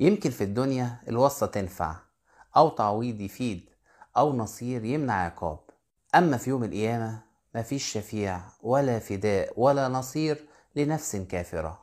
يمكن في الدنيا الوصية تنفع أو تعويض يفيد أو نصير يمنع عقاب أما في يوم القيامة مفيش شفيع ولا فداء ولا نصير لنفس كافرة